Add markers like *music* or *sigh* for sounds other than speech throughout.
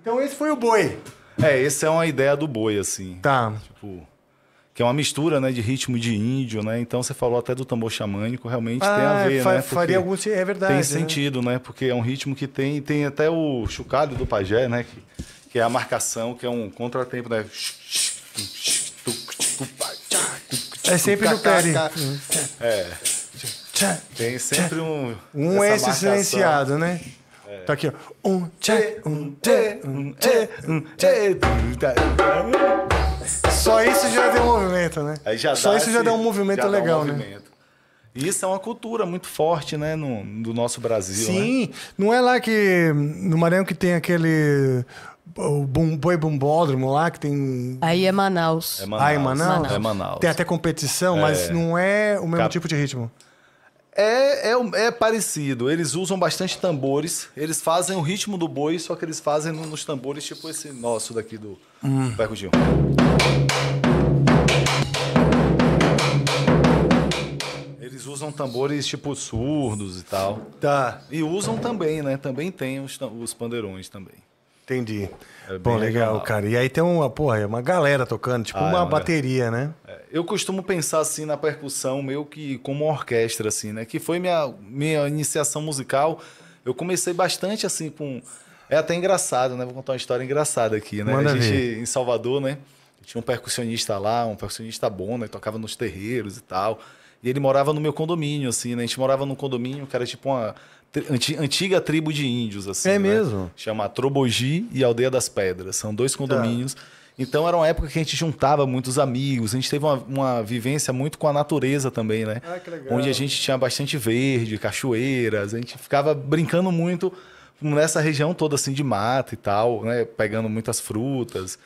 Então esse foi o boi. É, essa é uma ideia do boi, assim. Tá. Tipo, que é uma mistura, né, de ritmo de índio, né? Então você falou até do tambor xamânico, realmente ah, tem a ah, ver, fa né? Faria algum é verdade. Tem né? sentido, né? Porque é um ritmo que tem, tem até o chucado do pajé, né? Que, que é a marcação, que é um contratempo, né? É sempre no pere. É. Tem sempre um. Um é esse silenciado, né? É. Tá aqui, ó. Um, tchê, um, tchê, um, tchê, um, tchê. É. Só isso já deu um movimento, né? Só isso esse, já deu um movimento legal, um né? movimento. né? Isso é uma cultura muito forte, né, no, do nosso Brasil. Né? Sim, né? não é lá que no Maranhão que tem aquele o bum, boi bumbódromo lá que tem. Aí é Manaus. É Manaus. Ah, é Manaus? É Manaus. É Manaus. Tem até competição, é... mas não é o mesmo Cap... tipo de ritmo. É, é, é, parecido. Eles usam bastante tambores. Eles fazem o ritmo do boi, só que eles fazem nos tambores, tipo esse nosso daqui do hum. Eles usam tambores tipo surdos e tal. Tá. E usam também, né? Também tem os, os pandeirões também. Entendi. É Bom, legal, legal, cara. E aí tem uma, porra, é uma galera tocando, tipo ah, uma, é uma, bateria, né? É, eu costumo pensar assim na percussão, meio que como uma orquestra, assim, né? Que foi minha, minha iniciação musical. Eu comecei bastante assim com. É até engraçado, né? Vou contar uma história engraçada aqui, né? Manda a gente ver. em Salvador, né? Tinha um percussionista lá, um percussionista bom, né? Tocava nos terreiros e tal. E ele morava no meu condomínio, assim, né? A gente morava num condomínio que era tipo uma antiga tribo de índios, assim. É né? mesmo? Chama Trobogi e Aldeia das Pedras. São dois tá. condomínios. Então era uma época que a gente juntava muitos amigos, a gente teve uma, uma vivência muito com a natureza também, né? Ah, que legal. Onde a gente tinha bastante verde, cachoeiras, a gente ficava brincando muito nessa região toda assim de mata e tal, né? Pegando muitas frutas.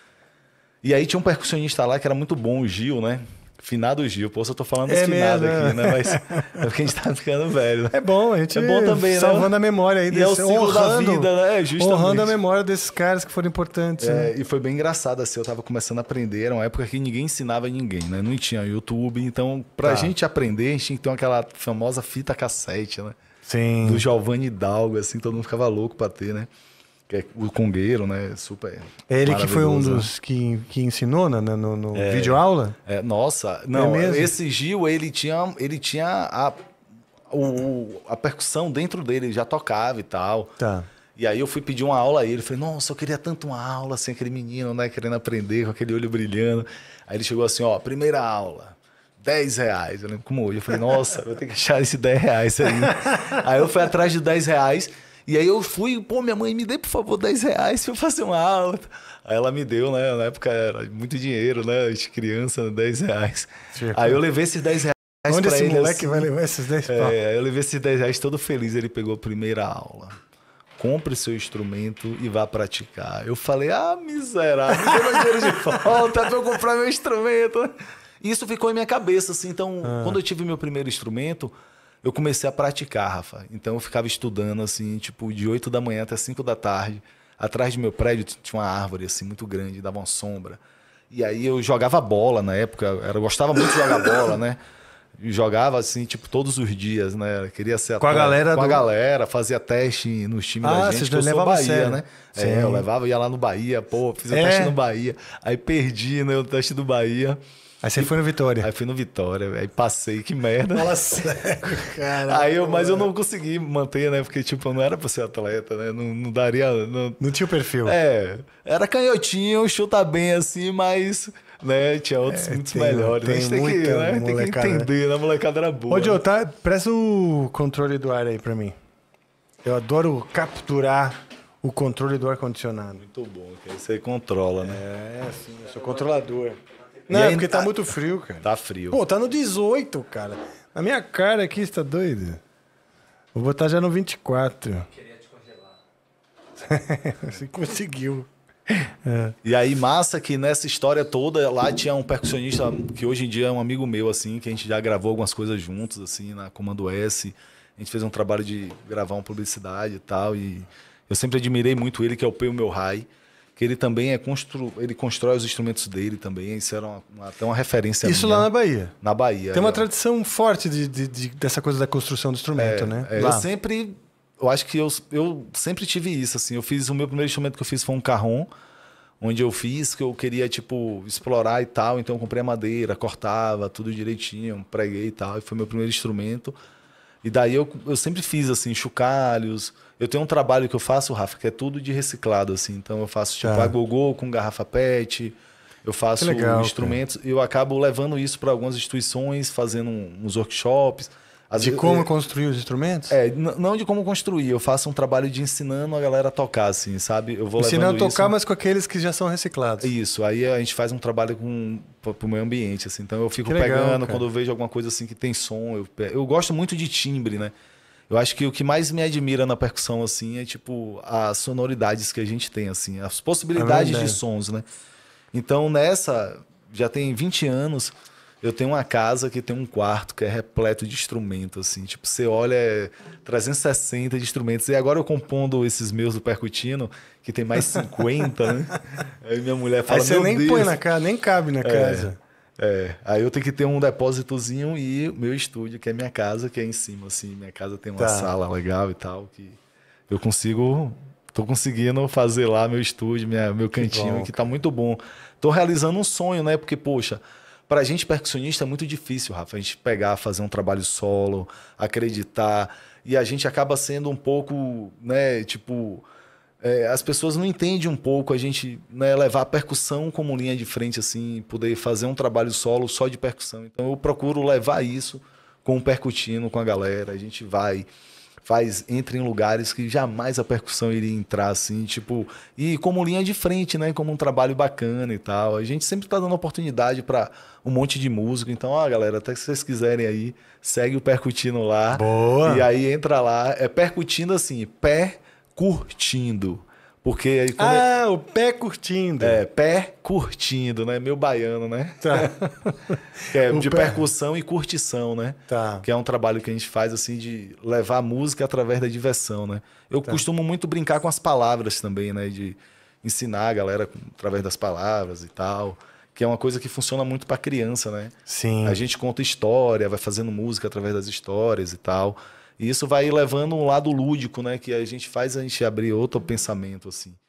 E aí tinha um percussionista lá que era muito bom, o Gil, né? Finado Gil, pô, se eu tô falando é finado mesmo, aqui, é. né? Mas é porque a gente tá ficando velho. É bom, a gente é bom também, né? salvando né? a memória aí. Desse, e é o ciclo honrando, da vida, né? É, justamente. Honrando a memória desses caras que foram importantes. É, né? E foi bem engraçado, assim, eu tava começando a aprender, era uma época que ninguém ensinava ninguém, né? Não tinha YouTube, então pra tá. gente aprender, a gente tinha que ter aquela famosa fita cassete, né? Sim. Do Giovanni Dalgo, assim, todo mundo ficava louco pra ter, né? que é o congueiro, né? Super. É ele que foi um dos né? que, que ensinou né, no, no é, vídeo aula? É, nossa, não, é esse Gil, ele tinha, ele tinha a, o, a percussão dentro dele, ele já tocava e tal. Tá. E aí eu fui pedir uma aula a ele, falei, nossa, eu queria tanto uma aula, assim, aquele menino, né, querendo aprender, com aquele olho brilhando. Aí ele chegou assim, ó, primeira aula. 10 reais, eu lembro como hoje. Eu falei, nossa, vou ter que achar esse 10 reais aí. *laughs* aí eu fui atrás de 10 reais. E aí eu fui, pô, minha mãe, me dê por favor 10 reais pra eu fazer uma aula. Aí ela me deu, né? Na época era muito dinheiro, né? De criança, 10 reais. Tipo. Aí eu levei esses 10 reais. Onde esse ele, assim. moleque assim, vai levar esses 10 reais? É, eu levei esses 10 reais todo feliz. Ele pegou a primeira aula. Compre seu instrumento e vá praticar. Eu falei, ah, miserável, me deu dinheiro de *laughs* volta pra eu comprar meu instrumento. E isso ficou em minha cabeça, assim. Então, ah. quando eu tive meu primeiro instrumento, eu comecei a praticar, Rafa. Então eu ficava estudando, assim, tipo, de 8 da manhã até 5 da tarde. Atrás do meu prédio tinha uma árvore, assim, muito grande, dava uma sombra. E aí eu jogava bola na época, eu gostava muito de jogar bola, né? jogava assim, tipo, todos os dias, né? Queria ser com a galera, com do... a galera, fazia teste no time ah, da gente, que eu sou Bahia, sério. né? Sim. É, eu levava, ia lá no Bahia, pô, fiz o é. teste no Bahia, aí perdi, né, o teste do Bahia. Aí você foi no Vitória. Aí fui no Vitória, aí passei, que merda. Fala cego, cara. Aí eu, mas eu não consegui manter, né? Porque, tipo, não era pra ser atleta, né? Não, não daria. Não... não tinha o perfil. É. Era canhotinho, chuta tá bem assim, mas. Né? Tinha outros é, muito tem, melhores. Tem a gente tem que, né? tem que entender, né? A molecada era boa. Ô, Joe, tá, presta o controle do ar aí pra mim. Eu adoro capturar o controle do ar-condicionado. Muito bom, que aí você controla, né? É, sim, eu sou controlador. Não, é porque tá, tá, muito frio, cara. Tá frio. Pô, tá no 18, cara. Na minha cara aqui, você tá doido? Vou botar já no 24. Eu queria *laughs* você conseguiu. É. E aí, massa que nessa história toda, lá tinha um percussionista que hoje em dia é um amigo meu, assim, que a gente já gravou algumas coisas juntos, assim, na Comando S. A gente fez um trabalho de gravar uma publicidade e tal. E eu sempre admirei muito ele, que é o Peio Meu High que ele também é constru... ele constrói os instrumentos dele também. Isso era uma, uma, até uma referência. Isso minha. lá na Bahia. Na Bahia. Tem uma é. tradição forte de, de, de, dessa coisa da construção do instrumento, é, né? É, eu sempre, eu acho que eu, eu sempre tive isso assim. Eu fiz o meu primeiro instrumento que eu fiz foi um carron onde eu fiz que eu queria tipo explorar e tal. Então eu comprei a madeira, cortava tudo direitinho, preguei e tal. E foi meu primeiro instrumento. E daí eu, eu sempre fiz assim, chocalhos. Eu tenho um trabalho que eu faço, Rafa, que é tudo de reciclado, assim. Então eu faço tipo tá. a agogô com garrafa PET, eu faço legal, instrumentos. Cara. Eu acabo levando isso para algumas instituições, fazendo uns workshops de vezes, como eu, construir os instrumentos? É, não de como construir. Eu faço um trabalho de ensinando a galera a tocar, assim, sabe? Eu vou ensinando a tocar, isso... mas com aqueles que já são reciclados. Isso. Aí a gente faz um trabalho com pro meio ambiente, assim. Então eu fico pegando quando eu vejo alguma coisa assim que tem som. Eu, eu gosto muito de timbre, né? Eu acho que o que mais me admira na percussão, assim, é tipo as sonoridades que a gente tem, assim, as possibilidades é de sons, né? Então nessa, já tem 20 anos. Eu tenho uma casa que tem um quarto que é repleto de instrumentos, assim. Tipo, você olha 360 é de instrumentos. E agora eu compondo esses meus do percutino, que tem mais 50, né? *laughs* Aí minha mulher fala, Aí você nem Deus. põe na casa, nem cabe na é, casa. É, aí eu tenho que ter um depósitozinho e meu estúdio, que é minha casa, que é em cima, assim. Minha casa tem uma tá. sala legal e tal, que eu consigo Tô conseguindo fazer lá meu estúdio, minha, meu cantinho, que, bom, que tá muito bom. Tô realizando um sonho, né? Porque, poxa, para a gente, percussionista, é muito difícil, Rafa, a gente pegar, fazer um trabalho solo, acreditar. E a gente acaba sendo um pouco, né, tipo. É, as pessoas não entendem um pouco a gente né, levar a percussão como linha de frente, assim, poder fazer um trabalho solo só de percussão. Então eu procuro levar isso com o percutino, com a galera. A gente vai faz entra em lugares que jamais a percussão iria entrar assim, tipo, e como linha de frente, né, como um trabalho bacana e tal. A gente sempre está dando oportunidade para um monte de músico. Então, ó, galera, até que vocês quiserem aí, segue o Percutindo lá. Boa. E aí entra lá, é percutindo assim, pé curtindo. Porque aí quando Ah, eu... o pé curtindo. É, pé curtindo, né? Meu baiano, né? Tá. *laughs* é, de pé. percussão e curtição, né? Tá. Que é um trabalho que a gente faz assim de levar a música através da diversão, né? Eu tá. costumo muito brincar com as palavras também, né, de ensinar a galera através das palavras e tal que é uma coisa que funciona muito para criança, né? Sim. A gente conta história, vai fazendo música através das histórias e tal. E isso vai levando um lado lúdico, né? Que a gente faz a gente abrir outro pensamento, assim.